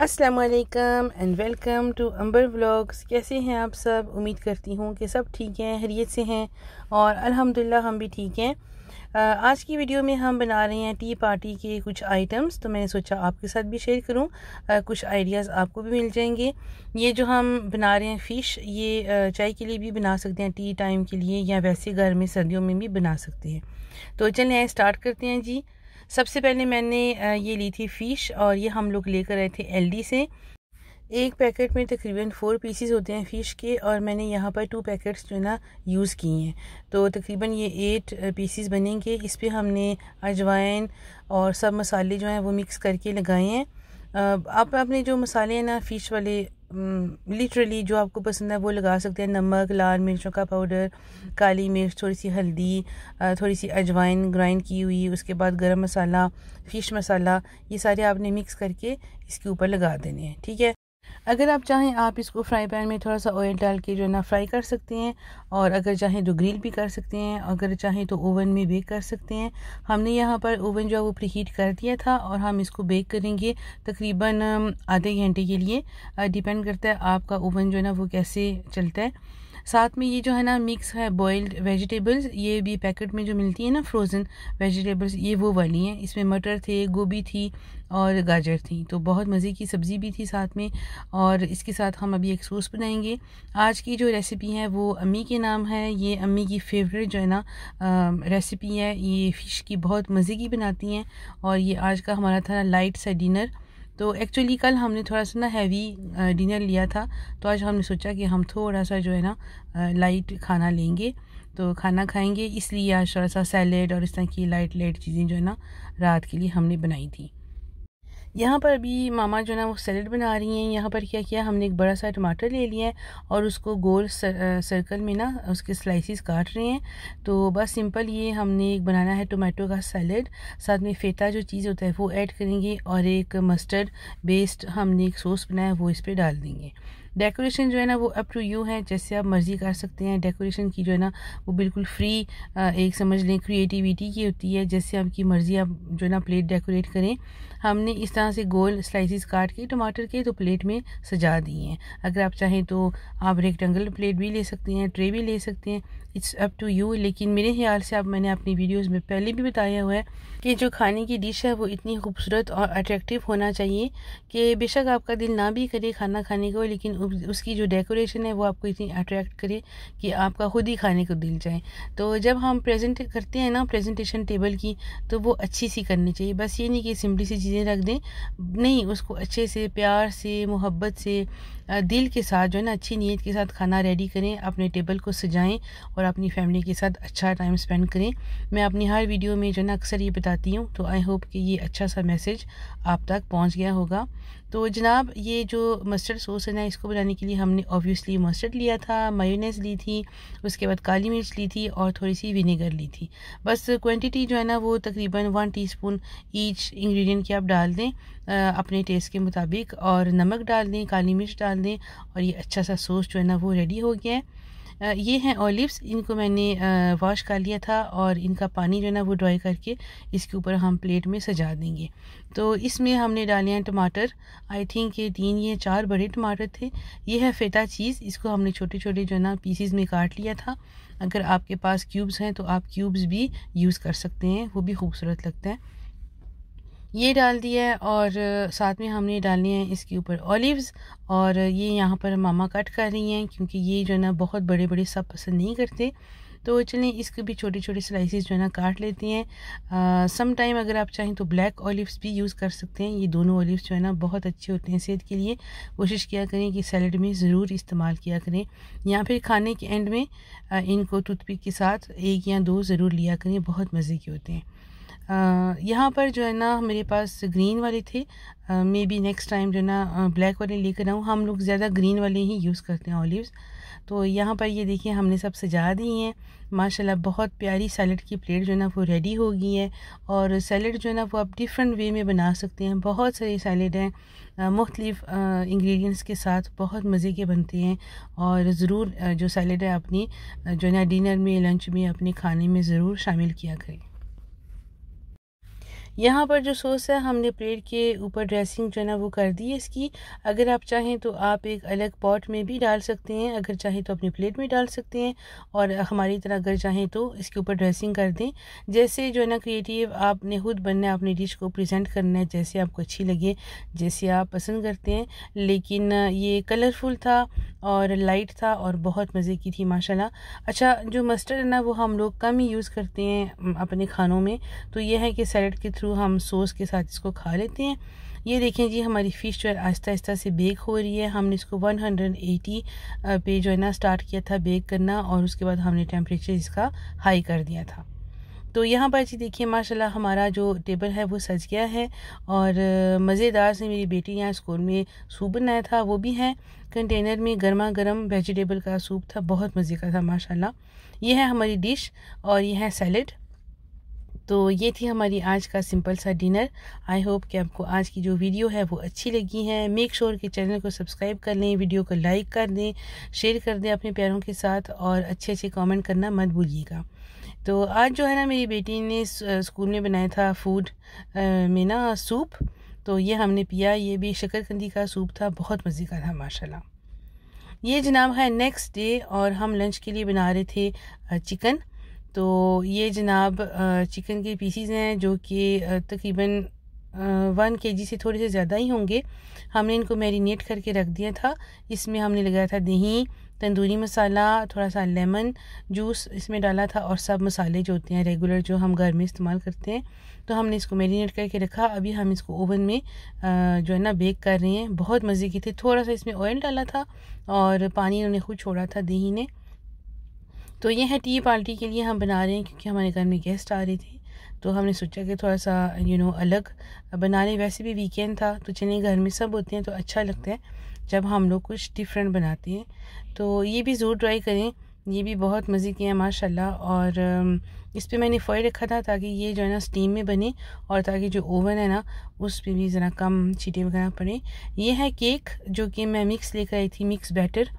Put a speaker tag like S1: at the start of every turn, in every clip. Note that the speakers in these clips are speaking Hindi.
S1: अस्सलाम वालेकुम and welcome to Ambar vlogs कैसे हैं आप सब उम्मीद करती हूँ कि सब ठीक हैं हरीत से हैं और अल्हम्दुलिल्लाह हम भी ठीक हैं आज की वीडियो में हम बना रहे हैं टी पार्टी के कुछ आइटम्स तो मैंने सोचा आपके साथ भी शेयर करूँ कुछ आइडियाज़ आपको भी मिल जाएंगे ये जो हम बना रहे हैं फ़िश ये चाय के लिए भी बना सकते हैं टी टाइम के लिए या वैसे घर में सर्दियों में भी बना सकते हैं तो चलें स्टार्ट करते हैं जी सबसे पहले मैंने ये ली थी फ़िश और ये हम लोग लेकर आए थे एलडी से एक पैकेट में तकरीबन फ़ोर पीसीस होते हैं फ़िश के और मैंने यहाँ पर टू पैकेट्स जो है ना यूज़ किए हैं तो तकरीबन ये एट पीसीस बनेंगे इस पर हमने अजवाइन और सब मसाले जो हैं वो मिक्स करके लगाए हैं आप अपने जो मसाले हैं ना फ़िश वाले लिटरली जो आपको पसंद है वो लगा सकते हैं नमक लाल मिर्चों का पाउडर काली मिर्च थोड़ी सी हल्दी थोड़ी सी अजवाइन ग्राइंड की हुई उसके बाद गरम मसाला फ़िश मसाला ये सारे आपने मिक्स करके इसके ऊपर लगा देने हैं ठीक है अगर आप चाहें आप इसको फ्राई पैन में थोड़ा सा ऑयल डाल के जो है ना फ्राई कर सकते हैं और अगर चाहें तो ग्रिल भी कर सकते हैं अगर चाहें तो ओवन में बेक कर सकते हैं हमने यहाँ पर ओवन जो है वो हीट कर दिया था और हम इसको बेक करेंगे तकरीबन आधे घंटे के लिए डिपेंड करता है आपका ओवन जो है ना वो कैसे चलता है साथ में ये जो है ना मिक्स है बॉयल्ड वेजिटेबल्स ये भी पैकेट में जो मिलती है ना फ्रोज़न वेजिटेबल्स ये वो वाली हैं इसमें मटर थे गोभी थी और गाजर थी तो बहुत मज़े की सब्ज़ी भी थी साथ में और इसके साथ हम अभी एक सॉस बनाएंगे आज की जो रेसिपी है वो अम्मी के नाम है ये अम्मी की फेवरेट जो है ना रेसिपी है ये फ़िश की बहुत मज़े की बनाती हैं और ये आज का हमारा था लाइट सा डिनर तो एक्चुअली कल हमने थोड़ा सा ना हैवी डिनर लिया था तो आज हमने सोचा कि हम थोड़ा सा जो है ना लाइट खाना लेंगे तो खाना खाएंगे इसलिए आज थोड़ा सा सैलेड और इस तरह की लाइट लाइट चीज़ें जो है ना रात के लिए हमने बनाई थी यहाँ पर अभी मामा जो ना वो सैलड बना रही हैं यहाँ पर क्या किया हमने एक बड़ा सा टमाटर ले लिया है और उसको गोल सर, सर्कल में ना उसके स्लाइसिस काट रहे हैं तो बस सिंपल ये हमने एक बनाना है टोमेटो का सैलड साथ में फेता जो चीज़ होता है वो ऐड करेंगे और एक मस्टर्ड बेस्ड हमने एक सॉस बनाया है वो इस पर डाल देंगे डेकोरेशन जो है ना वो अप टू यू है जैसे आप मर्ज़ी कर सकते हैं डेकोरेशन की जो है ना वो बिल्कुल फ्री एक समझ लें क्रिएटिविटी की होती है जैसे आपकी मर्ज़ी आप जो है ना प्लेट डेकोरेट करें हमने इस तरह से गोल स्लाइसिस काट के टमाटर के तो प्लेट में सजा दिए हैं अगर आप चाहें तो आप रेक्टेंगल प्लेट भी ले सकते हैं ट्रे भी ले सकते हैं इट्स अप टू यू लेकिन मेरे ख्याल से अब मैंने अपनी वीडियोस में पहले भी बताया हुआ है कि जो खाने की डिश है वो इतनी खूबसूरत और अट्रैक्टिव होना चाहिए कि बेशक आपका दिल ना भी करे खाना खाने को लेकिन उसकी जो डेकोरेशन है वो आपको इतनी अट्रैक्ट करे कि आपका खुद ही खाने को दिल जाए तो जब हम प्रेजेंट करते हैं ना प्रेजेंटेशन टेबल की तो वो अच्छी सी करनी चाहिए बस ये नहीं कि सिंपली सी चीज़ें रख दें नहीं उसको अच्छे से प्यार से मोहब्बत से दिल के साथ जो है ना अच्छी नीयत के साथ खाना रेडी करें अपने टेबल को सजाएं और अपनी फैमिली के साथ अच्छा टाइम स्पेंड करें मैं अपनी हर वीडियो में जो है ना अक्सर ये बताती हूँ तो आई होप कि ये अच्छा सा मैसेज आप तक पहुँच गया होगा तो जनाब ये जो मस्टर्ड सॉस है ना इसको बनाने के लिए हमने ऑब्वियसली मस्टर्ड लिया था मायोनेस ली थी उसके बाद काली मिर्च ली थी और थोड़ी सी विनेगर ली थी बस क्वांटिटी जो है ना वो तकरीबन वन टीस्पून ईच इंग्रेडिएंट की आप डाल दें अपने टेस्ट के मुताबिक और नमक डाल दें काली मिर्च डाल दें और ये अच्छा सा सॉस जो है ना वो रेडी हो गया है ये हैं ऑलिव्स इनको मैंने वॉश कर लिया था और इनका पानी जो है ना वो ड्राई करके इसके ऊपर हम प्लेट में सजा देंगे तो इसमें हमने डाले हैं टमाटर आई थिंक ये तीन या चार बड़े टमाटर थे ये है फेटा चीज़ इसको हमने छोटे छोटे जो है ना पीसीज में काट लिया था अगर आपके पास क्यूब्स हैं तो आप क्यूब्स भी यूज़ कर सकते हैं वो भी खूबसूरत लगता है ये डाल दिया है और साथ में हमने डालनी है इसके ऊपर ऑलिव्स और ये यहाँ पर मामा कट कर रही हैं क्योंकि ये जो है ना बहुत बड़े बड़े सब पसंद नहीं करते तो चलें इसके भी छोटे छोटे स्लाइसिस जो है ना काट लेती हैं सम टाइम अगर आप चाहें तो ब्लैक ऑलिव्स भी यूज़ कर सकते हैं ये दोनों ऑलिव्स जो है ना बहुत अच्छे होते हैं सेहत के लिए कोशिश किया करें कि सैलड में ज़रूर इस्तेमाल किया करें या फिर खाने के एंड में इनको टूथपिक के साथ एक या दो ज़रूर लिया करें बहुत मज़े के होते हैं यहाँ पर जो है ना मेरे पास ग्रीन वाले थे मे बी नेक्स्ट टाइम जो है ना ब्लैक वाले लेकर आऊँ हम लोग ज़्यादा ग्रीन वाले ही यूज़ करते हैं ऑलिव्स तो यहाँ पर ये देखिए हमने सब सजा दी हैं माशाल्लाह बहुत प्यारी सैलड की प्लेट जो है ना वो रेडी हो गई है और सैलड जो है ना वो आप डिफरेंट वे में बना सकते हैं बहुत सारे सैलड हैं मुख्तलिफ इंग्रेडिएंट्स के साथ बहुत मज़े के बनते हैं और ज़रूर जो सैलड है अपनी जो है ना डिनर में लंच में अपने खाने में ज़रूर शामिल किया करें यहाँ पर जो सोस है हमने प्लेट के ऊपर ड्रेसिंग जो है ना वो कर दी है इसकी अगर आप चाहें तो आप एक अलग पॉट में भी डाल सकते हैं अगर चाहें तो अपनी प्लेट में डाल सकते हैं और हमारी तरह अगर चाहें तो इसके ऊपर ड्रेसिंग कर दें जैसे जो है ना क्रिएटिव आपने खुद बनना है अपनी डिश को प्रजेंट करना है जैसे आपको अच्छी लगे जैसे आप पसंद करते हैं लेकिन ये कलरफुल था और लाइट था और बहुत मज़े की थी माशाल्लाह अच्छा जो मस्टर्ड है ना वो हम लोग कम ही यूज़ करते हैं अपने खानों में तो ये है कि सैलड के थ्रू थ्रू हम सॉस के साथ इसको खा लेते हैं ये देखें जी हमारी फ़िश जो है आहिस्ता आहिस्ता से बेक हो रही है हमने इसको 180 पे जो है ना स्टार्ट किया था बेक करना और उसके बाद हमने टेम्परेचर इसका हाई कर दिया था तो यहाँ पर जी देखिए माशाल्लाह हमारा जो टेबल है वो सज गया है और मज़ेदार से मेरी बेटी यहाँ स्कूल में सूप बनाया था वो भी है कंटेनर में गर्मा गर्म वेजिटेबल का सूप था बहुत मज़े का था माशाल्लाह ये है हमारी डिश और ये है सैलड तो ये थी हमारी आज का सिंपल सा डिनर आई होप कि आपको आज की जो वीडियो है वो अच्छी लगी है मेक श्योर sure कि चैनल को सब्सक्राइब कर लें वीडियो को लाइक कर दें शेयर कर दें अपने प्यारों के साथ और अच्छे अच्छे कमेंट करना मत भूलिएगा तो आज जो है ना मेरी बेटी ने स्कूल में बनाया था फूड में ना सूप तो ये हमने पिया ये भी शक्करकंदी का सूप था बहुत मज़े का था माशा ये जनाब है नेक्स्ट डे और हम लंच के लिए बना रहे थे चिकन तो ये जनाब चिकन के पीसीज हैं जो कि तकरीबन वन के जी से थोड़े से ज़्यादा ही होंगे हमने इनको मैरिनेट करके रख दिया था इसमें हमने लगाया था दही तंदूरी मसाला थोड़ा सा लेमन जूस इसमें डाला था और सब मसाले जो होते हैं रेगुलर जो हम घर में इस्तेमाल करते हैं तो हमने इसको मैरिनेट करके रखा अभी हम इसको ओवन में जो है ना बेक कर रहे हैं बहुत मज़े की थी थोड़ा सा इसमें ऑयल डाला था और पानी उन्होंने खुद छोड़ा था दही ने तो ये है टी पार्टी के लिए हम बना रहे हैं क्योंकि हमारे घर में गेस्ट आ रहे थे तो हमने सोचा कि थोड़ा सा यू नो अलग बना रहे वैसे भी वीकेंड था तो चलिए घर में सब होते हैं तो अच्छा लगता है जब हम लोग कुछ डिफरेंट बनाते हैं तो ये भी ज़रूर ट्राई करें ये भी बहुत मज़े की है माशाल्लाह और इस पर मैंने फॉय रखा था ताकि ये जो है ना स्टीम में बने और ताकि जो ओवन है ना उस पर भी ज़रा कम चीटें वगैरह पड़े ये है केक जो कि मैं मिक्स लेकर आई थी मिक्स बैटर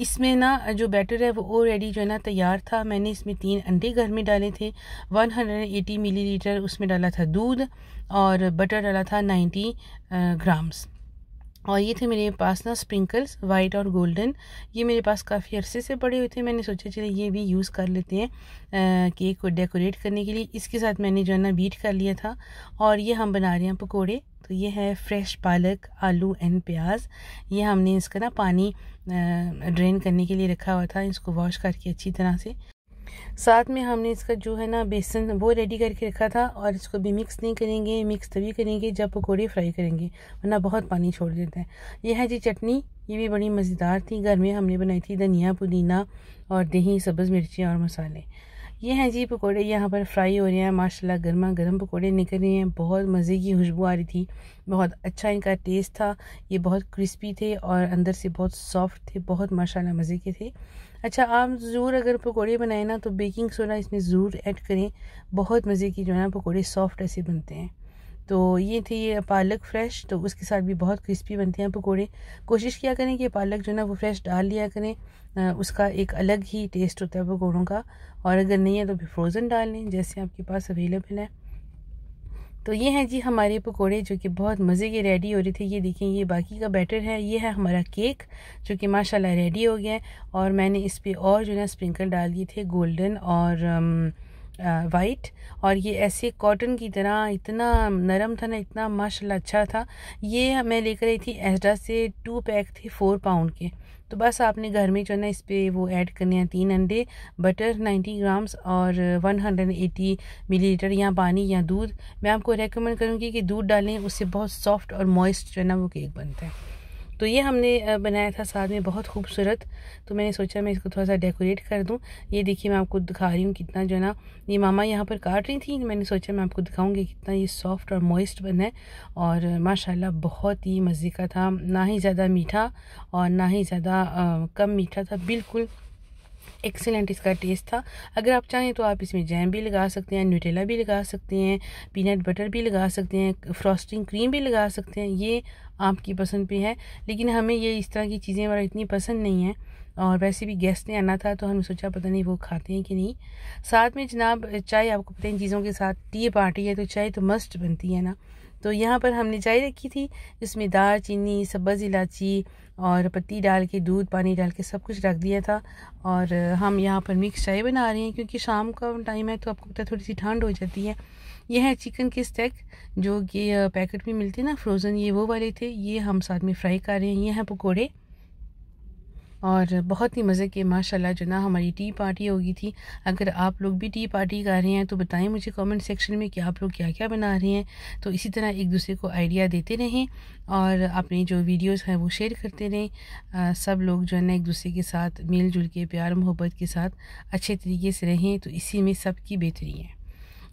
S1: इसमें ना जो बैटर है वो ऑलरेडी जो है ना तैयार था मैंने इसमें तीन अंडे घर में डाले थे 180 मिलीलीटर उसमें डाला था दूध और बटर डाला था 90 ग्राम्स और ये थे मेरे पास ना स्प्रिंकल्स वाइट और गोल्डन ये मेरे पास काफ़ी अरसे से पड़े हुए थे मैंने सोचा चलिए ये भी यूज़ कर लेते हैं केक को डेकोरेट करने के लिए इसके साथ मैंने जो है ना बीट कर लिया था और ये हम बना रहे हैं पकौड़े तो ये है फ्रेश पालक आलू एंड प्याज ये हमने इसका ना पानी ड्रेन करने के लिए रखा हुआ था इसको वॉश करके अच्छी तरह से साथ में हमने इसका जो है ना बेसन वो रेडी करके रखा था और इसको भी मिक्स नहीं करेंगे मिक्स तभी करेंगे जब पकौड़े फ्राई करेंगे वरना बहुत पानी छोड़ देता है यह है जी चटनी ये भी बड़ी मज़ेदार थी घर में हमने बनाई थी धनिया पुदीना और दही सब्ज़ मिर्ची और मसाले ये हैं जी पकोड़े यहाँ पर फ्राई हो रहे हैं माशाल्लाह गर्मा गर्म पकोड़े निकल रहे हैं बहुत मज़े की खुशबू आ रही थी बहुत अच्छा इनका टेस्ट था ये बहुत क्रिस्पी थे और अंदर से बहुत सॉफ्ट थे बहुत माशाल्लाह मज़े के थे अच्छा आप ज़रूर अगर पकोड़े बनाए ना तो बेकिंग सोडा इसमें ज़रूर ऐड करें बहुत मज़े की जो है ना पकौड़े सॉफ्ट ऐसे बनते हैं तो ये थे ये पालक फ्रेश तो उसके साथ भी बहुत क्रिस्पी बनते हैं पकोड़े कोशिश किया करें कि पालक जो ना वो फ्रेश डाल लिया करें उसका एक अलग ही टेस्ट होता है पकौड़ों का और अगर नहीं है तो फिर फ्रोज़न डाल लें जैसे आपके पास अवेलेबल है तो ये हैं जी हमारे पकोड़े जो कि बहुत मज़े के रेडी हो रहे थे ये देखें ये बाकी का बैटर है ये है हमारा केक जो कि माशाल्लाह रेडी हो गया है और मैंने इस पर और जो है स्प्रिंकल डाल दिए थे गोल्डन और वाइट और ये ऐसे कॉटन की तरह इतना नरम था ना इतना माशाल्लाह अच्छा था ये मैं लेकर आई थी एजडा से टू पैक थे फोर पाउंड के तो बस आपने घर में जो है ना इस पर वो ऐड करने हैं तीन अंडे बटर नाइन्टी ग्राम्स और one hundred eighty millilitre या पानी या दूध मैं आपको रेकमेंड करूँगी कि दूध डालें उससे बहुत सॉफ्ट और मॉइस्ट जो है ना वो केक बनता है तो ये हमने बनाया था साथ में बहुत खूबसूरत तो मैंने सोचा मैं इसको थोड़ा सा डेकोरेट कर दूँ ये देखिए मैं आपको दिखा रही हूँ कितना जो है ना ये मामा यहाँ पर काट रही थी मैंने सोचा मैं आपको दिखाऊँगी कितना ये सॉफ्ट और मॉइस्ट बना है और माशाल्लाह बहुत ही मज़े का था ना ही ज़्यादा मीठा और ना ही ज़्यादा कम मीठा था बिल्कुल एक्सेलेंट इसका टेस्ट था अगर आप चाहें तो आप इसमें जैम भी लगा सकते हैं न्यूटेला भी लगा सकते हैं पीनट बटर भी लगा सकते हैं फ्रॉस्टिंग क्रीम भी लगा सकते हैं ये आपकी पसंद पे है लेकिन हमें ये इस तरह की चीज़ें वगैरह इतनी पसंद नहीं है और वैसे भी गेस्ट ने आना था तो हमने सोचा पता नहीं वो खाते हैं कि नहीं साथ में जनाब चाय आपको पता है इन चीज़ों के साथ टी पार्टी है तो चाय तो मस्ट बनती है ना तो यहाँ पर हमने चाय रखी थी जिसमें दार चीनी सब्ज़ इलाची और पत्ती डाल के दूध पानी डाल के सब कुछ रख दिया था और हम यहाँ पर मिक्स चाय बना रहे हैं क्योंकि शाम का टाइम है तो आपको पता है थोड़ी सी ठंड हो जाती है यह है चिकन के स्टैक जो कि पैकेट में मिलते हैं ना फ्रोज़न ये वो वाले थे ये हम साथ में फ्राई कर रहे हैं ये हैं पकौड़े और बहुत ही मज़े के माशाल्लाह जो ना हमारी टी पार्टी होगी थी अगर आप लोग भी टी पार्टी कर रहे हैं तो बताएं मुझे कमेंट सेक्शन में कि आप लोग क्या क्या बना रहे हैं तो इसी तरह एक दूसरे को आइडिया देते रहें और अपनी जो वीडियोस हैं वो शेयर करते रहें आ, सब लोग जो है ना एक दूसरे के साथ मिलजुल के प्यार मोहब्बत के साथ अच्छे तरीके से रहें तो इसी में सबकी बेहतरी है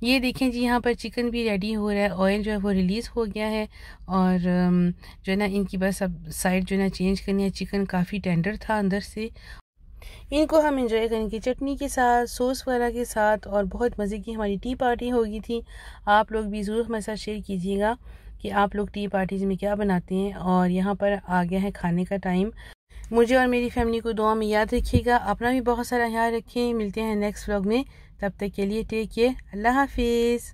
S1: ये देखें जी यहाँ पर चिकन भी रेडी हो रहा है ऑयल जो है वो रिलीज़ हो गया है और um, जो है ना इनकी बस अब साइड जो है ना चेंज करनी है चिकन काफ़ी टेंडर था अंदर से इनको हम इंजॉय करेंगे चटनी के साथ सॉस वगैरह के साथ और बहुत मज़े की हमारी टी पार्टी होगी थी आप लोग भी ज़रूर हमारे साथ शेयर कीजिएगा कि आप लोग टी पार्टीज़ में क्या बनाते हैं और यहाँ पर आ गया है खाने का टाइम मुझे और मेरी फैमिली को दुआ में याद रखिएगा अपना भी बहुत सारा ख्याल रखें मिलते हैं नेक्स्ट व्लॉग में तब तक के लिए टेक केयर अल्लाह हाफिज़